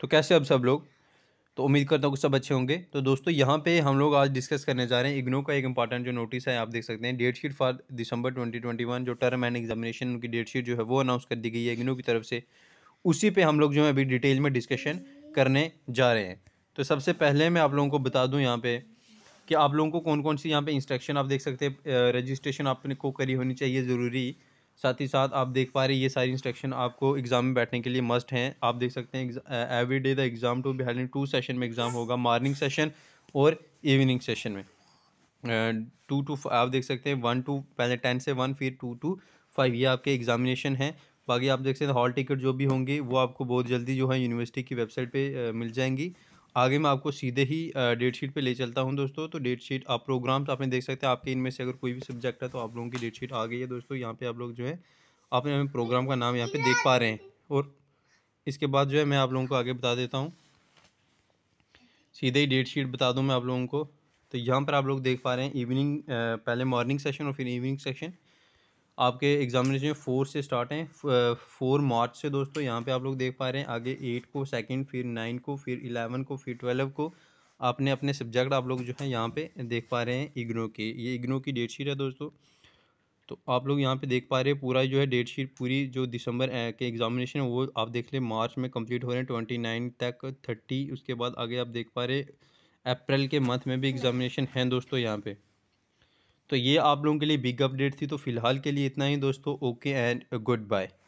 तो कैसे अब सब लोग तो उम्मीद करता हूँ कि सब अच्छे होंगे तो दोस्तों यहाँ पे हम लोग आज डिस्कस करने जा रहे हैं इग्नो का एक इंपॉर्टेंट जो नोटिस है आप देख सकते हैं डेट शीट फॉर दिसंबर 2021 जो टर्म एंड एग्जामिनेशन उनकी डेट शीट जो है वो अनाउंस कर दी गई है इग्नो की तरफ से उसी पे हम लोग जो है अभी डिटेल में डिस्कशन करने जा रहे हैं तो सबसे पहले मैं आप लोगों को बता दूँ यहाँ पर कि आप लोगों को कौन कौन सी यहाँ पर इंस्ट्रक्शन आप देख सकते हैं रजिस्ट्रेशन आपने को करी होनी चाहिए ज़रूरी साथ ही साथ आप देख पा रहे हैं ये सारी इंस्ट्रक्शन आपको एग्ज़ाम में बैठने के लिए मस्ट हैं आप देख सकते हैं every day the exam to be held in two session में एग्ज़ाम होगा मॉर्निंग सेशन और इवनिंग सेशन में टू टू आप देख सकते हैं वन टू पहले टेन से वन फिर टू टू फाइव ये आपके एग्जामिनेशन हैं बाकी आप देख सकते हैं हॉल टिकट जो भी होंगी वो आपको बहुत जल्दी जो है यूनिवर्सिटी की वेबसाइट पर मिल जाएंगी आगे मैं आपको सीधे ही डेट शीट पे ले चलता हूँ दोस्तों तो डेट शीट आप प्रोग्राम्स आपने देख सकते हैं आपके इनमें से अगर कोई भी सब्जेक्ट है तो आप लोगों की डेट शीट आ गई है दोस्तों यहाँ पे आप लोग जो है आपने हमें प्रोग्राम का नाम यहाँ पे देख पा रहे हैं और इसके बाद जो है मैं आप लोगों को आगे बता देता हूँ सीधे ही डेट शीट बता दूँ मैं आप लोगों को तो यहाँ पर आप लोग देख पा रहे हैं इवनिंग पहले मॉर्निंग सेशन और फिर इवनिंग सेशन आपके एग्जामिनेशन फोर से स्टार्ट हैं फोर मार्च से दोस्तों यहाँ पे आप लोग देख पा रहे हैं आगे एट को सेकंड फिर नाइन को फिर इलेवन को फिर ट्वेल्व को आपने अपने सब्जेक्ट आप लोग जो है यहाँ पे देख पा रहे हैं इग्नो के ये इग्नो की डेट शीट है दोस्तों तो आप लोग यहाँ पे देख पा रहे हैं पूरा जो है डेट शीट पूरी जो दिसंबर के एग्जामिनेशन है वो आप देख लें मार्च में कम्प्लीट हो रहे हैं ट्वेंटी नाइन तक थर्टी उसके बाद आगे आप देख पा रहे अप्रैल के मंथ में भी एग्जामिनेशन हैं दोस्तों यहाँ पर तो ये आप लोगों के लिए बिग अपडेट थी तो फिलहाल के लिए इतना ही दोस्तों ओके एंड गुड बाय